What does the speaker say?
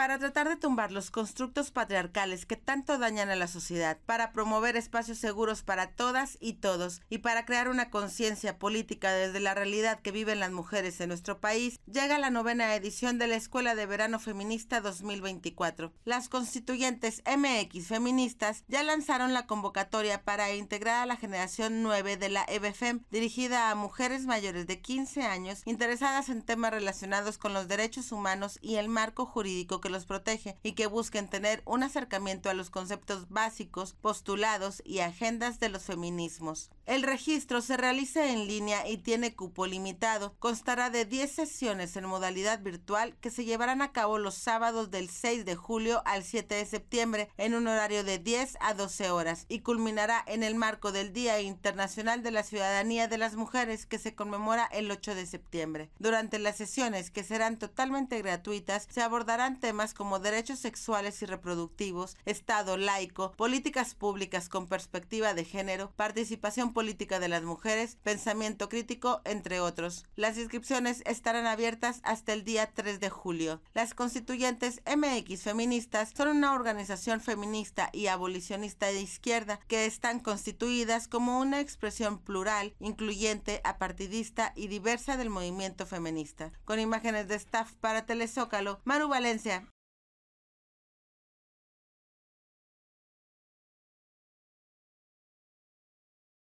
para tratar de tumbar los constructos patriarcales que tanto dañan a la sociedad, para promover espacios seguros para todas y todos y para crear una conciencia política desde la realidad que viven las mujeres en nuestro país, llega la novena edición de la Escuela de Verano Feminista 2024. Las constituyentes MX feministas ya lanzaron la convocatoria para integrar a la generación 9 de la EBFEM dirigida a mujeres mayores de 15 años interesadas en temas relacionados con los derechos humanos y el marco jurídico que los protege y que busquen tener un acercamiento a los conceptos básicos, postulados y agendas de los feminismos. El registro se realiza en línea y tiene cupo limitado. Constará de 10 sesiones en modalidad virtual que se llevarán a cabo los sábados del 6 de julio al 7 de septiembre en un horario de 10 a 12 horas y culminará en el marco del Día Internacional de la Ciudadanía de las Mujeres que se conmemora el 8 de septiembre. Durante las sesiones, que serán totalmente gratuitas, se abordarán temas como derechos sexuales y reproductivos, Estado laico, políticas públicas con perspectiva de género, participación política de las mujeres, pensamiento crítico, entre otros. Las inscripciones estarán abiertas hasta el día 3 de julio. Las constituyentes MX feministas son una organización feminista y abolicionista de izquierda que están constituidas como una expresión plural, incluyente, apartidista y diversa del movimiento feminista. Con imágenes de staff para Telezócalo, Maru Valencia,